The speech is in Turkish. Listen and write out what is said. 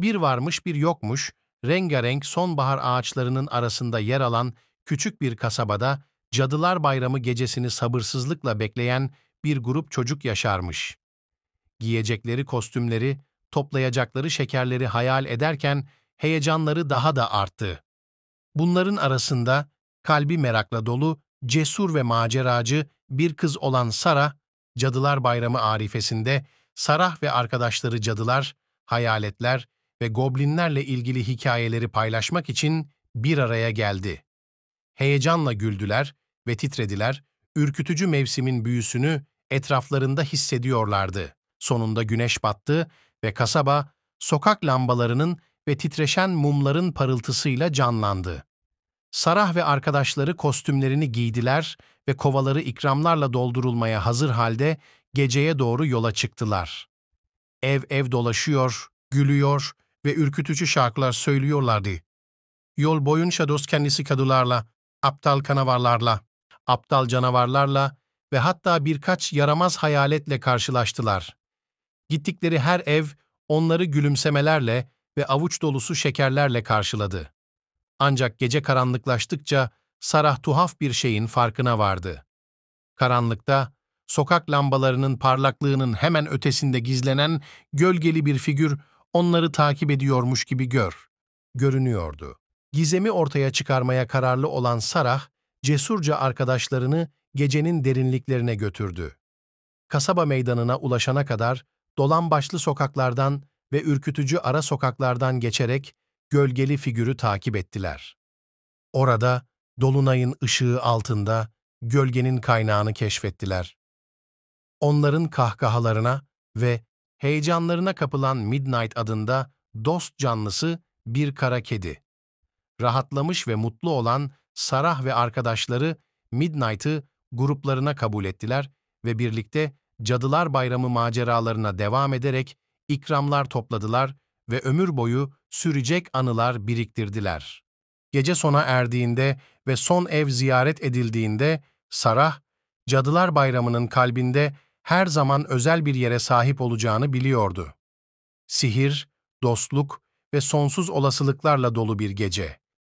Bir varmış bir yokmuş, rengarenk sonbahar ağaçlarının arasında yer alan küçük bir kasabada Cadılar Bayramı gecesini sabırsızlıkla bekleyen bir grup çocuk yaşarmış. Giyecekleri kostümleri, toplayacakları şekerleri hayal ederken heyecanları daha da arttı. Bunların arasında kalbi merakla dolu, cesur ve maceracı bir kız olan Sara, Cadılar Bayramı arifesinde Sarah ve arkadaşları cadılar, hayaletler ve goblinlerle ilgili hikayeleri paylaşmak için bir araya geldi. Heyecanla güldüler ve titrediler, ürkütücü mevsimin büyüsünü etraflarında hissediyorlardı. Sonunda güneş battı ve kasaba, sokak lambalarının ve titreşen mumların parıltısıyla canlandı. Sarah ve arkadaşları kostümlerini giydiler ve kovaları ikramlarla doldurulmaya hazır halde geceye doğru yola çıktılar. Ev ev dolaşıyor, gülüyor ve ürkütücü şarkılar söylüyorlardı. Yol boyunca dost kendisi kadılarla, aptal kanavarlarla, aptal canavarlarla ve hatta birkaç yaramaz hayaletle karşılaştılar. Gittikleri her ev onları gülümsemelerle ve avuç dolusu şekerlerle karşıladı. Ancak gece karanlıklaştıkça Sarah tuhaf bir şeyin farkına vardı. Karanlıkta, sokak lambalarının parlaklığının hemen ötesinde gizlenen gölgeli bir figür onları takip ediyormuş gibi gör, görünüyordu. Gizemi ortaya çıkarmaya kararlı olan Sarah, cesurca arkadaşlarını gecenin derinliklerine götürdü. Kasaba meydanına ulaşana kadar dolan başlı sokaklardan ve ürkütücü ara sokaklardan geçerek gölgeli figürü takip ettiler. Orada, dolunayın ışığı altında, gölgenin kaynağını keşfettiler. Onların kahkahalarına ve Heyecanlarına kapılan Midnight adında dost canlısı bir kara kedi. Rahatlamış ve mutlu olan Sarah ve arkadaşları Midnight'ı gruplarına kabul ettiler ve birlikte Cadılar Bayramı maceralarına devam ederek ikramlar topladılar ve ömür boyu sürecek anılar biriktirdiler. Gece sona erdiğinde ve son ev ziyaret edildiğinde Sarah, Cadılar Bayramı'nın kalbinde her zaman özel bir yere sahip olacağını biliyordu. Sihir, dostluk ve sonsuz olasılıklarla dolu bir gece.